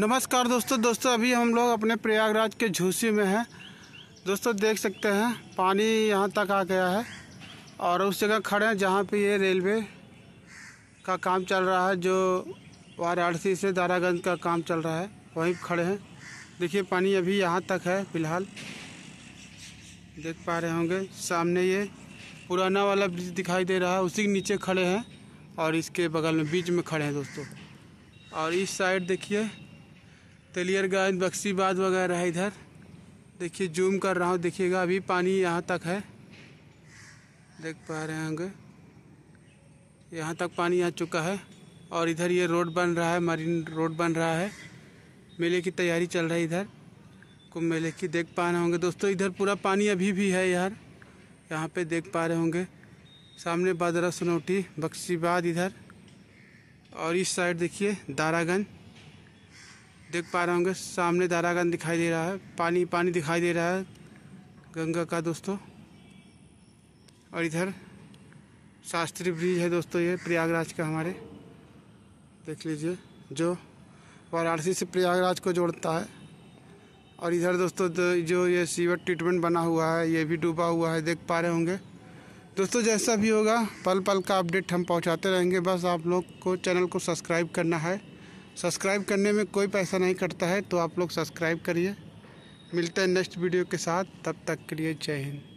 नमस्कार दोस्तों दोस्तों अभी हम लोग अपने प्रयागराज के झूसी में हैं दोस्तों देख सकते हैं पानी यहाँ तक आ गया है और उस जगह खड़े हैं जहाँ पे ये रेलवे का काम चल रहा है जो वाराणसी से दारागंज का काम चल रहा है वहीं खड़े हैं देखिए पानी अभी यहाँ तक है फिलहाल देख पा रहे होंगे सामने ये पुराना वाला ब्रिज दिखाई दे रहा है उसी के नीचे खड़े हैं और इसके बगल में बीच में खड़े हैं दोस्तों और इस साइड देखिए तेलियरगंज बख्शीबाद वगैरह है इधर देखिए जूम कर रहा हूँ देखिएगा अभी पानी यहाँ तक है देख पा रहे होंगे यहाँ तक पानी आ चुका है और इधर ये रोड बन रहा है मरीन रोड बन रहा है मेले की तैयारी चल रही है इधर कुंभ मेले की देख पा रहे होंगे दोस्तों इधर पूरा पानी अभी भी है यार यहाँ पे देख पा रहे होंगे सामने बादरा सनौटी बख्शीबाद इधर और इस साइड देखिए दारागंज देख पा रहे होंगे सामने दारागन दिखाई दे रहा है पानी पानी दिखाई दे रहा है गंगा का दोस्तों और इधर शास्त्री ब्रिज है दोस्तों ये प्रयागराज का हमारे देख लीजिए जो वाराणसी से प्रयागराज को जोड़ता है और इधर दोस्तों तो जो ये सीवर ट्रीटमेंट बना हुआ है ये भी डूबा हुआ है देख पा रहे होंगे दोस्तों जैसा भी होगा पल पल का अपडेट हम पहुंचाते रहेंगे बस आप लोग को चैनल को सब्सक्राइब करना है सब्सक्राइब करने में कोई पैसा नहीं कटता है तो आप लोग सब्सक्राइब करिए मिलते हैं नेक्स्ट वीडियो के साथ तब तक के लिए जय हिंद